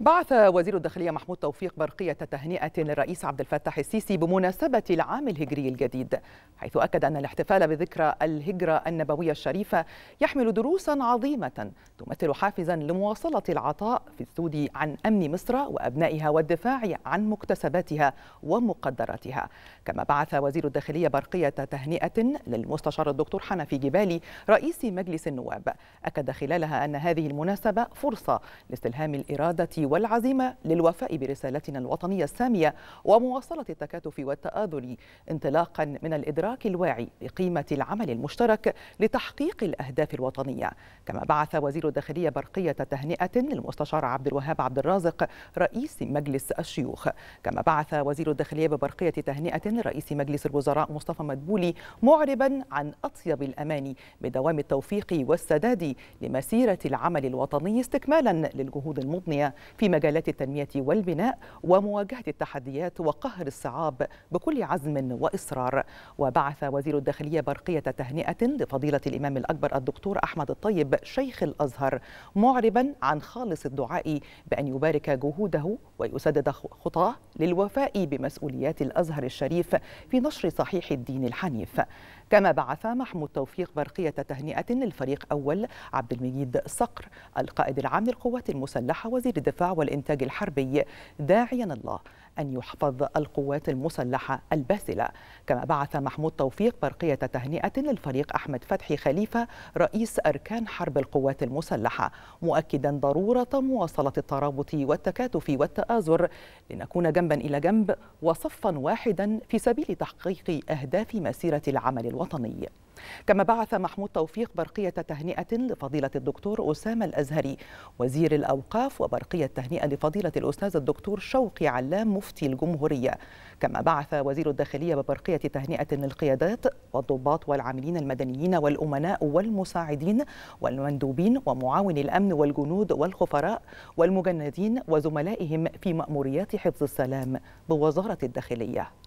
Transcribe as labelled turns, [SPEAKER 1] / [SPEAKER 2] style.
[SPEAKER 1] بعث وزير الداخلية محمود توفيق برقية تهنئة للرئيس عبد الفتاح السيسي بمناسبة العام الهجري الجديد حيث أكد أن الاحتفال بذكرى الهجرة النبوية الشريفة يحمل دروسا عظيمة تمثل حافزا لمواصلة العطاء في السود عن أمن مصر وأبنائها والدفاع عن مكتسباتها ومقدراتها كما بعث وزير الداخلية برقية تهنئة للمستشار الدكتور حنفي جبالي رئيس مجلس النواب أكد خلالها أن هذه المناسبة فرصة لاستلهام الإرادة والعزيمة للوفاء برسالتنا الوطنية السامية ومواصلة التكاتف والتآذر انطلاقا من الإدراك الواعي بقيمة العمل المشترك لتحقيق الأهداف الوطنية كما بعث وزير الداخلية برقية تهنئة للمستشار عبد الوهاب عبد الرازق رئيس مجلس الشيوخ كما بعث وزير الداخلية ببرقية تهنئة لرئيس مجلس الوزراء مصطفى مدبولي معربا عن أطيب الأماني بدوام التوفيق والسداد لمسيرة العمل الوطني استكمالا للجهود المضنية في مجالات التنمية والبناء ومواجهة التحديات وقهر الصعاب بكل عزم وإصرار وبعث وزير الداخلية برقية تهنئة لفضيلة الإمام الأكبر الدكتور أحمد الطيب شيخ الأزهر معربا عن خالص الدعاء بأن يبارك جهوده ويسدد خطاه للوفاء بمسؤوليات الأزهر الشريف في نشر صحيح الدين الحنيف كما بعث محمود توفيق برقية تهنئة للفريق أول عبد المجيد صقر القائد العام للقوات المسلحة وزير الدفاع والإنتاج الحربي داعيا الله أن يحفظ القوات المسلحة الباسلة كما بعث محمود توفيق برقية تهنئة للفريق أحمد فتحي خليفة رئيس أركان حرب القوات المسلحة مؤكدا ضرورة مواصلة الترابط والتكاتف والتآزر لنكون جنبا إلى جنب وصفا واحدا في سبيل تحقيق أهداف مسيرة العمل الوطني كما بعث محمود توفيق برقية تهنئة لفضيلة الدكتور أسامة الأزهري وزير الأوقاف وبرقية تهنئة لفضيلة الأستاذ الدكتور شوقي علام مفتي الجمهورية كما بعث وزير الداخلية ببرقية تهنئة للقيادات والضباط والعاملين المدنيين والأمناء والمساعدين والمندوبين ومعاون الأمن والجنود والخفراء والمجندين وزملائهم في مأموريات حفظ السلام بوزارة الداخلية